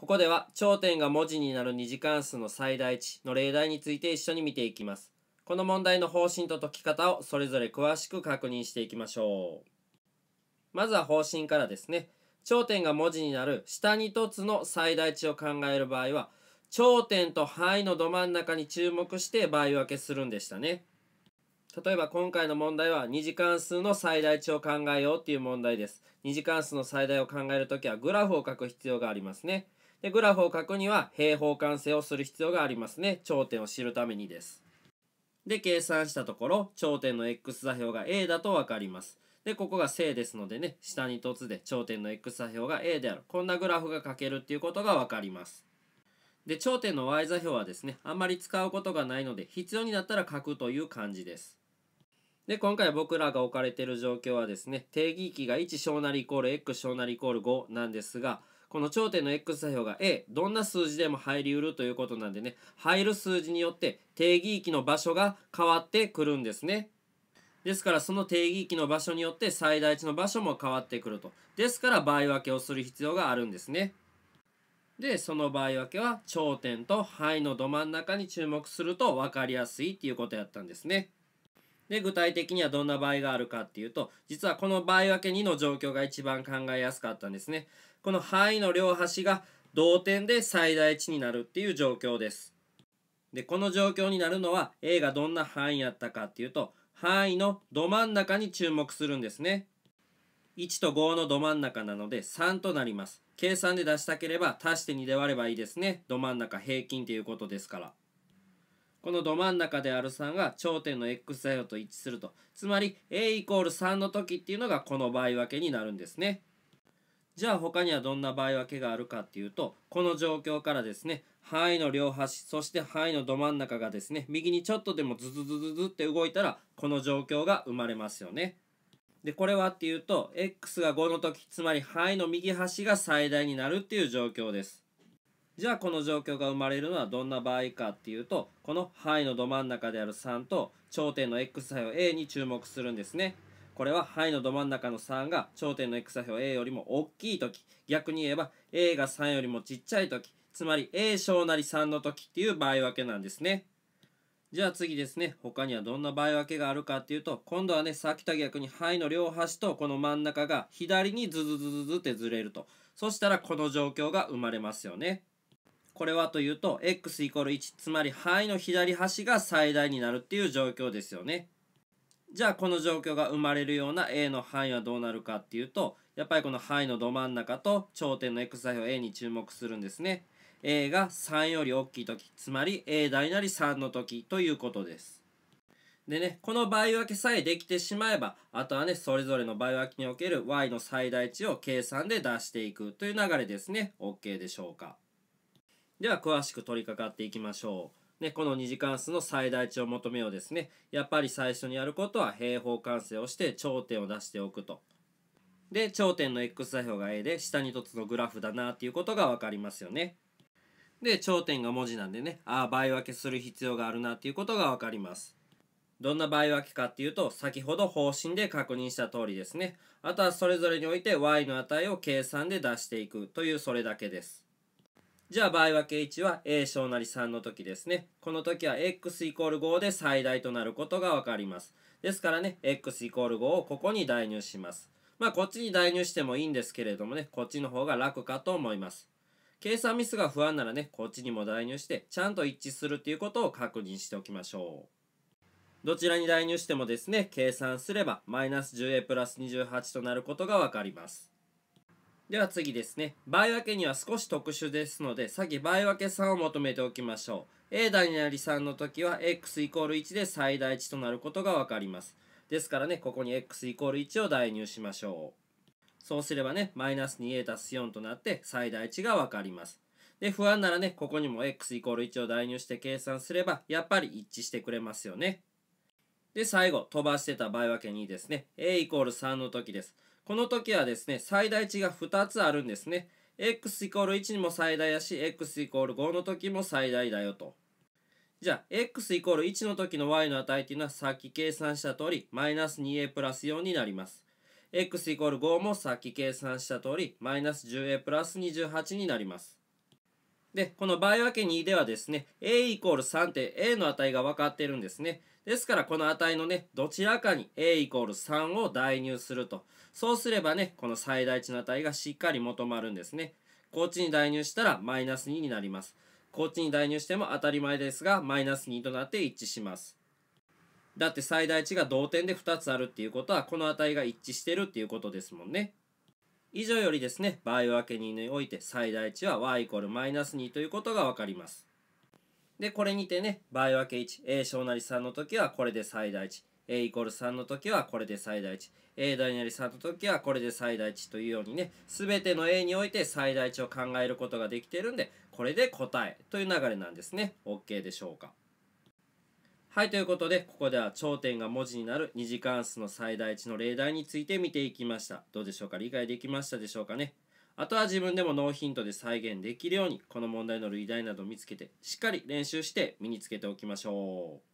ここでは頂点が文字になる2次関数の最大値の例題について一緒に見ていきます。この問題の方針と解き方をそれぞれ詳しく確認していきましょう。まずは方針からですね。頂点が文字になる下に凸の最大値を考える場合は、頂点と範囲のど真ん中に注目して合分けするんでしたね。例えば今回の問題は2次関数の最大値を考えようっていう問題です。2次関数の最大を考えるときはグラフを書く必要がありますね。で、グラフを書くには平方完成をする必要がありますね。頂点を知るためにです。で、計算したところ、頂点の x 座標が a だとわかります。で、ここが正ですのでね、下に凸で頂点の x 座標が a である。こんなグラフが書けるっていうことがわかります。で、頂点の y 座標はですね、あんまり使うことがないので、必要になったら書くという感じです。で、今回僕らが置かれている状況はですね、定義域が1小なりイコール x 小なりイコール5なんですが、この頂点の x 座標が A どんな数字でも入りうるということなんでね入る数字によって定義域の場所が変わってくるんですね。ですからその定義域の場所によって最大値の場所も変わってくると。ですから場合分けをする必要があるんですね。でその場合分けは頂点と範囲のど真ん中に注目すると分かりやすいっていうことやったんですね。で具体的にはどんな場合があるかっていうと実はこの場合分け2の状況が一番考えやすかったんですね。この範囲の両端が同点で最大値になるっていう状況です。でこの状況になるのは A がどんな範囲やったかっていうと範囲のど真ん中に注目するんですね。1と5のど真ん中なので3となります。計算で出したければ足して2で割ればいいですね。ど真ん中平均ということですから。このど真ん中である3が頂点の x 座標と一致すると。つまり a イコール3の時っていうのがこの場合分けになるんですね。じゃあ他にはどんな場合分けがあるかっていうと、この状況からですね、範囲の両端、そして範囲のど真ん中がですね、右にちょっとでもズズズズズって動いたら、この状況が生まれますよね。で、これはっていうと、x が5の時、つまり範囲の右端が最大になるっていう状況です。じゃあこの状況が生まれるのはどんな場合かっていうとこの範囲のど真ん中である3と頂点の x 座標 a に注目するんですね。これは範囲のど真ん中の3が頂点の x 座標 a よりも大きい時逆に言えば a が3よりもちっちゃい時つまり a 小なり3の時っていう場合分けなんですね。じゃあ次ですね他にはどんな場合分けがあるかっていうと今度はねさっきと逆に範囲の両端とこの真ん中が左にズズズズズってずれるとそしたらこの状況が生まれますよね。これはというと、x イコール1、つまり範囲の左端が最大になるっていう状況ですよね。じゃあこの状況が生まれるような A の範囲はどうなるかっていうと、やっぱりこの範囲のど真ん中と頂点の x 座標 A に注目するんですね。A が3より大きい時、つまり A 大なり3の時ということです。でね、この倍分けさえできてしまえば、あとはね、それぞれの倍分けにおける y の最大値を計算で出していくという流れですね。OK でしょうか。では詳しく取り掛かっていきましょう。ね、この2次関数の最大値を求めようですね。やっぱり最初にやることは平方完成をして頂点を出しておくと。で、頂点の x 座標が a で下に凸のグラフだなっていうことが分かりますよね。で、頂点が文字なんでね、ああ、倍分けする必要があるなっていうことが分かります。どんな倍分けかっていうと、先ほど方針で確認した通りですね。あとはそれぞれにおいて y の値を計算で出していくというそれだけです。じゃあ場合分け1は A 小なり3の時ですね。この時は x イコール5で最大となることがわかります。ですからね、x イコール5をここに代入します。まあこっちに代入してもいいんですけれどもね、こっちの方が楽かと思います。計算ミスが不安ならね、こっちにも代入して、ちゃんと一致するっていうことを確認しておきましょう。どちらに代入してもですね、計算すれば、マイナス 10a プラス28となることがわかります。では次ですね。倍分けには少し特殊ですので、先倍分け3を求めておきましょう。A 代になり3の時は、x イコール1で最大値となることがわかります。ですからね、ここに x イコール1を代入しましょう。そうすればね、マイナス 2a たす4となって最大値がわかります。で、不安ならね、ここにも x イコール1を代入して計算すれば、やっぱり一致してくれますよね。で、最後、飛ばしてた倍分け2ですね。a イコール3の時です。この時はですね、最大値が2つあるんですね。x イコール1にも最大だし、x イコール5の時も最大だよと。じゃあ、x イコール1の時の y の値っていうのはさっき計算した通り、マイナス 2a プラス4になります。x イコール5もさっき計算した通り、マイナス 10a プラス28になります。で、この倍分け2ではですね、a イコール3って a の値が分かってるんですね。ですからこの値のね、どちらかに a イコール3を代入すると。そうすればね、この最大値の値がしっかり求まるんですね。こっちに代入したらマイナス2になります。こっちに代入しても当たり前ですが、マイナス2となって一致します。だって最大値が同点で2つあるっていうことは、この値が一致してるっていうことですもんね。以上よりですね、場合分け2において最大値は y イコールマイナス2ということがわかります。で、これにてね、倍分け1、A 小なり3の時はこれで最大値、A イコール3の時はこれで最大値、A 大なり3の時はこれで最大値というようにね、すべての A において最大値を考えることができてるんで、これで答えという流れなんですね。OK でしょうか。はい、ということで、ここでは頂点が文字になる2次関数の最大値の例題について見ていきました。どうでしょうか理解できましたでしょうかねあとは自分でもノーヒントで再現できるようにこの問題の類題などを見つけてしっかり練習して身につけておきましょう。